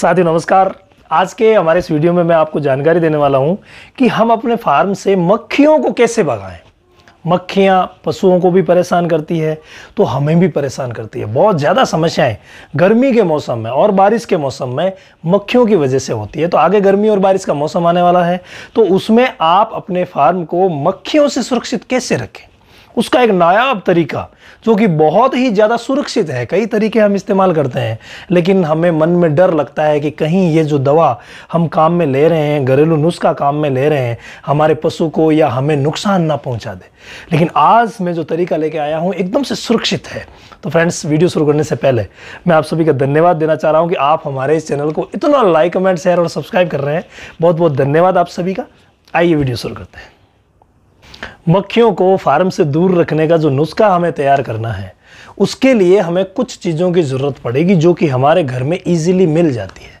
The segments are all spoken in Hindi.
साथियों नमस्कार आज के हमारे इस वीडियो में मैं आपको जानकारी देने वाला हूं कि हम अपने फार्म से मक्खियों को कैसे भगाएं मक्खियाँ पशुओं को भी परेशान करती है तो हमें भी परेशान करती है बहुत ज़्यादा समस्याएं गर्मी के मौसम में और बारिश के मौसम में मक्खियों की वजह से होती है तो आगे गर्मी और बारिश का मौसम आने वाला है तो उसमें आप अपने फार्म को मक्खियों से सुरक्षित कैसे रखें उसका एक नायाब तरीका जो कि बहुत ही ज़्यादा सुरक्षित है कई तरीके हम इस्तेमाल करते हैं लेकिन हमें मन में डर लगता है कि कहीं ये जो दवा हम काम में ले रहे हैं घरेलू नुस्खा काम में ले रहे हैं हमारे पशु को या हमें नुकसान ना पहुंचा दे लेकिन आज मैं जो तरीका लेके आया हूँ एकदम से सुरक्षित है तो फ्रेंड्स वीडियो शुरू करने से पहले मैं आप सभी का धन्यवाद देना चाह रहा हूँ कि आप हमारे इस चैनल को इतना लाइक कमेंट शेयर और सब्सक्राइब कर रहे हैं बहुत बहुत धन्यवाद आप सभी का आइए वीडियो शुरू करते हैं मक्खियों को फार्म से दूर रखने का जो नुस्खा हमें तैयार करना है उसके लिए हमें कुछ चीज़ों की ज़रूरत पड़ेगी जो कि हमारे घर में इजीली मिल जाती है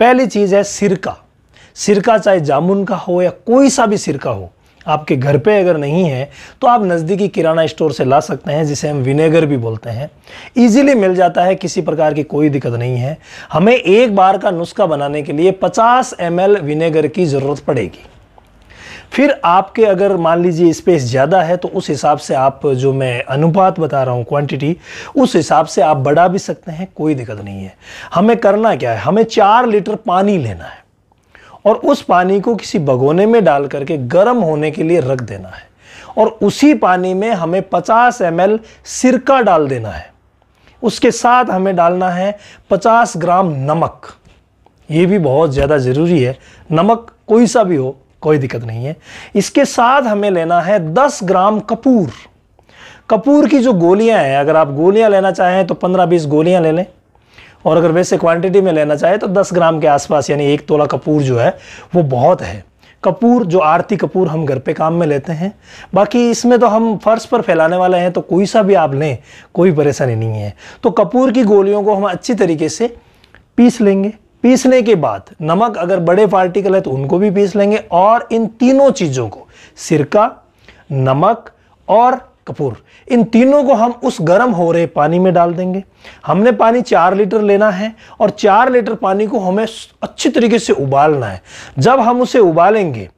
पहली चीज़ है सिरका सिरका चाहे जामुन का हो या कोई सा भी सिरका हो आपके घर पे अगर नहीं है तो आप नज़दीकी किराना स्टोर से ला सकते हैं जिसे हम विनेगर भी बोलते हैं इजीली मिल जाता है किसी प्रकार की कोई दिक्कत नहीं है हमें एक बार का नुस्खा बनाने के लिए 50 एम विनेगर की ज़रूरत पड़ेगी फिर आपके अगर मान लीजिए स्पेस ज़्यादा है तो उस हिसाब से आप जो मैं अनुपात बता रहा हूँ क्वांटिटी उस हिसाब से आप बढ़ा भी सकते हैं कोई दिक्कत नहीं है हमें करना क्या है हमें चार लीटर पानी लेना है और उस पानी को किसी भगोने में डाल करके गर्म होने के लिए रख देना है और उसी पानी में हमें पचास एम सिरका डाल देना है उसके साथ हमें डालना है पचास ग्राम नमक ये भी बहुत ज़्यादा ज़रूरी है नमक कोई सा भी हो कोई दिक्कत नहीं है इसके साथ हमें लेना है 10 ग्राम कपूर कपूर की जो गोलियां हैं अगर आप गोलियां लेना चाहें तो 15-20 गोलियां ले लें और अगर वैसे क्वांटिटी में लेना चाहें तो 10 ग्राम के आसपास यानी एक तोला कपूर जो है वो बहुत है कपूर जो आरती कपूर हम घर पे काम में लेते हैं बाकी इसमें तो हम फर्श पर फैलाने वाले हैं तो कोई सा भी आप लें कोई परेशानी नहीं है तो कपूर की गोलियों को हम अच्छी तरीके से पीस लेंगे पीसने के बाद नमक अगर बड़े पार्टिकल है तो उनको भी पीस लेंगे और इन तीनों चीज़ों को सिरका नमक और कपूर इन तीनों को हम उस गर्म हो रहे पानी में डाल देंगे हमने पानी चार लीटर लेना है और चार लीटर पानी को हमें अच्छी तरीके से उबालना है जब हम उसे उबालेंगे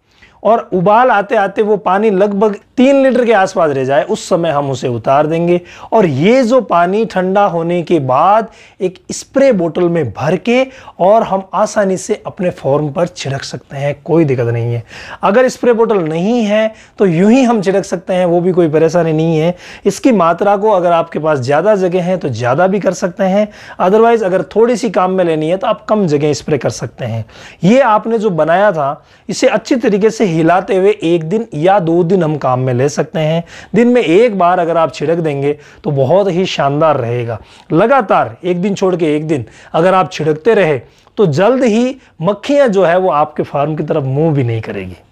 और उबाल आते आते वो पानी लगभग तीन लीटर के आसपास रह जाए उस समय हम उसे उतार देंगे और ये जो पानी ठंडा होने के बाद एक स्प्रे बोतल में भर के और हम आसानी से अपने फॉर्म पर छिड़क सकते हैं कोई दिक्कत नहीं है अगर स्प्रे बोतल नहीं है तो यूं ही हम छिड़क सकते हैं वो भी कोई परेशानी नहीं है इसकी मात्रा को अगर आपके पास ज़्यादा जगह है तो ज़्यादा भी कर सकते हैं अदरवाइज़ अगर थोड़ी सी काम में लेनी है तो आप कम जगह स्प्रे कर सकते हैं ये आपने जो बनाया था इसे अच्छी तरीके से हिलाते हुए एक दिन या दो दिन हम काम में ले सकते हैं दिन में एक बार अगर आप छिड़क देंगे तो बहुत ही शानदार रहेगा लगातार एक दिन छोड़ के एक दिन अगर आप छिड़कते रहे तो जल्द ही मक्खियां जो है वो आपके फार्म की तरफ मुंह भी नहीं करेगी